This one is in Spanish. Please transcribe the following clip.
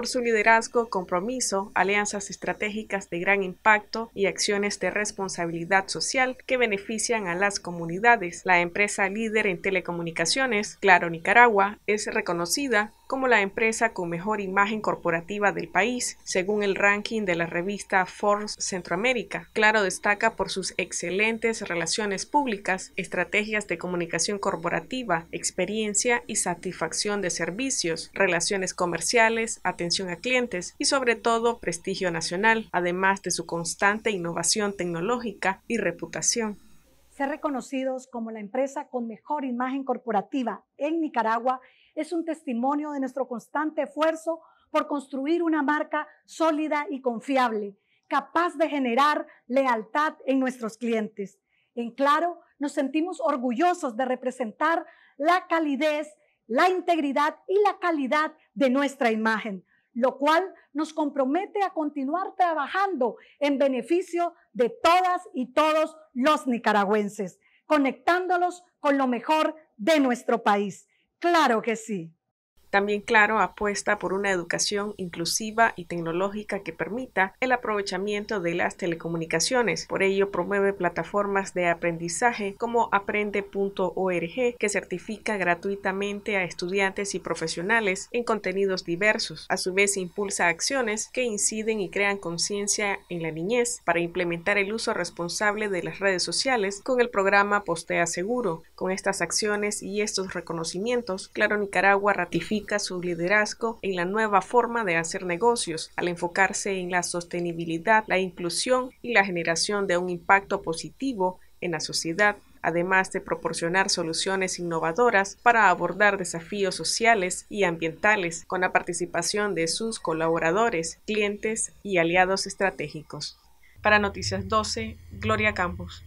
por su liderazgo, compromiso, alianzas estratégicas de gran impacto y acciones de responsabilidad social que benefician a las comunidades. La empresa líder en telecomunicaciones, Claro Nicaragua, es reconocida como la empresa con mejor imagen corporativa del país, según el ranking de la revista Forbes Centroamérica. Claro destaca por sus excelentes relaciones públicas, estrategias de comunicación corporativa, experiencia y satisfacción de servicios, relaciones comerciales, atención a clientes y sobre todo prestigio nacional, además de su constante innovación tecnológica y reputación. Ser reconocidos como la empresa con mejor imagen corporativa en Nicaragua es un testimonio de nuestro constante esfuerzo por construir una marca sólida y confiable, capaz de generar lealtad en nuestros clientes. En claro, nos sentimos orgullosos de representar la calidez, la integridad y la calidad de nuestra imagen lo cual nos compromete a continuar trabajando en beneficio de todas y todos los nicaragüenses, conectándolos con lo mejor de nuestro país. Claro que sí. También Claro apuesta por una educación inclusiva y tecnológica que permita el aprovechamiento de las telecomunicaciones. Por ello promueve plataformas de aprendizaje como aprende.org que certifica gratuitamente a estudiantes y profesionales en contenidos diversos. A su vez impulsa acciones que inciden y crean conciencia en la niñez para implementar el uso responsable de las redes sociales con el programa Postea Seguro. Con estas acciones y estos reconocimientos, Claro Nicaragua ratifica su liderazgo en la nueva forma de hacer negocios, al enfocarse en la sostenibilidad, la inclusión y la generación de un impacto positivo en la sociedad además de proporcionar soluciones innovadoras para abordar desafíos sociales y ambientales con la participación de sus colaboradores, clientes y aliados estratégicos. Para Noticias 12, Gloria Campos.